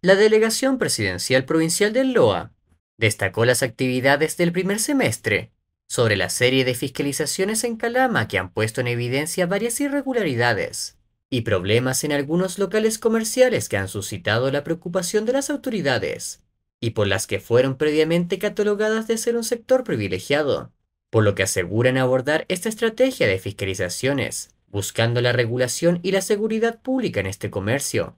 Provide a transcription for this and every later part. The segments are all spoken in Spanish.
La Delegación Presidencial Provincial del LOA destacó las actividades del primer semestre sobre la serie de fiscalizaciones en Calama que han puesto en evidencia varias irregularidades y problemas en algunos locales comerciales que han suscitado la preocupación de las autoridades y por las que fueron previamente catalogadas de ser un sector privilegiado, por lo que aseguran abordar esta estrategia de fiscalizaciones, buscando la regulación y la seguridad pública en este comercio.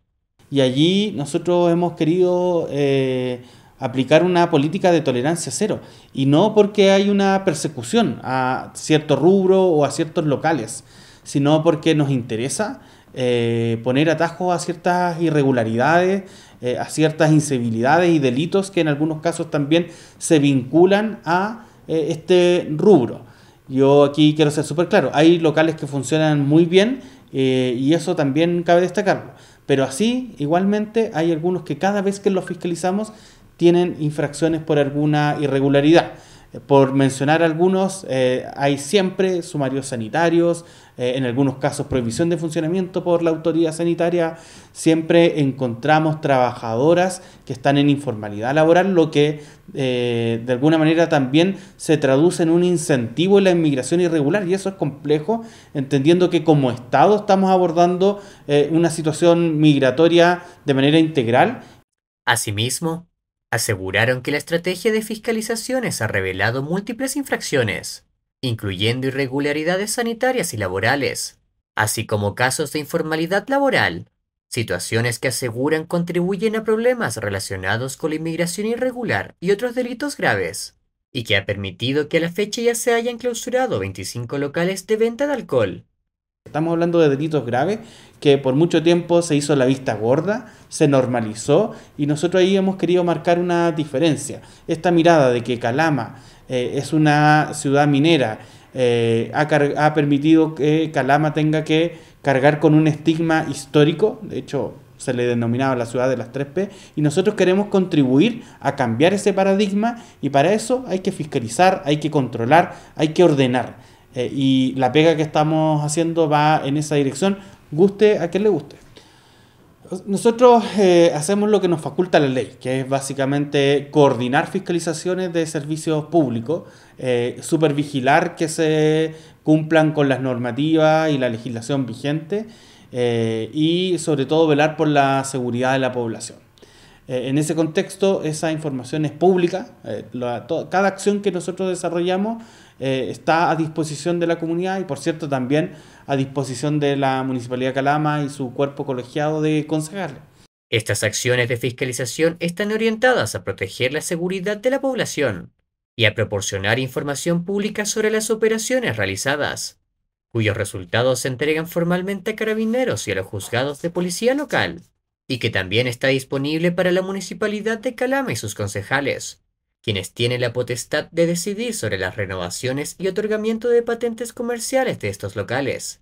Y allí nosotros hemos querido eh, aplicar una política de tolerancia cero. Y no porque hay una persecución a cierto rubro o a ciertos locales, sino porque nos interesa eh, poner atajo a ciertas irregularidades, eh, a ciertas incivilidades y delitos que en algunos casos también se vinculan a este rubro. Yo aquí quiero ser súper claro, hay locales que funcionan muy bien y eso también cabe destacarlo. Pero así, igualmente, hay algunos que cada vez que los fiscalizamos tienen infracciones por alguna irregularidad. Por mencionar algunos, eh, hay siempre sumarios sanitarios, eh, en algunos casos prohibición de funcionamiento por la autoridad sanitaria, siempre encontramos trabajadoras que están en informalidad laboral, lo que eh, de alguna manera también se traduce en un incentivo en la inmigración irregular y eso es complejo, entendiendo que como Estado estamos abordando una situación migratoria de manera integral. Asimismo, aseguraron que la estrategia de fiscalizaciones ha revelado múltiples infracciones, incluyendo irregularidades sanitarias y laborales, así como casos de informalidad laboral, situaciones que aseguran contribuyen a problemas relacionados con la inmigración irregular y otros delitos graves, y que ha permitido que a la fecha ya se hayan clausurado 25 locales de venta de alcohol, Estamos hablando de delitos graves que por mucho tiempo se hizo la vista gorda, se normalizó y nosotros ahí hemos querido marcar una diferencia. Esta mirada de que Calama eh, es una ciudad minera eh, ha, ha, permitido que Calama tenga que cargar con un estigma histórico, de hecho se le denominaba la ciudad de las 3P, y nosotros queremos contribuir a cambiar ese paradigma y para eso hay que fiscalizar, hay que controlar, hay que ordenar. Eh, y la pega que estamos haciendo va en esa dirección, guste a quien le guste. Nosotros eh, hacemos lo que nos faculta la ley, que es básicamente coordinar fiscalizaciones de servicios públicos, eh, supervigilar que se cumplan con las normativas y la legislación vigente y sobre todo velar por la seguridad de la población. Eh, en ese contexto, esa información es pública. Eh, cada acción que nosotros desarrollamos eh, está a disposición de la comunidad y, por cierto, también a disposición de la Municipalidad de Calama y su cuerpo colegiado de concejales. Estas acciones de fiscalización están orientadas a proteger la seguridad de la población y a proporcionar información pública sobre las operaciones realizadas, cuyos resultados se entregan formalmente a carabineros y a los juzgados de policía local y que también está disponible para la Municipalidad de Calama y sus concejales, quienes tienen la potestad de decidir sobre las renovaciones y otorgamiento de patentes comerciales de estos locales.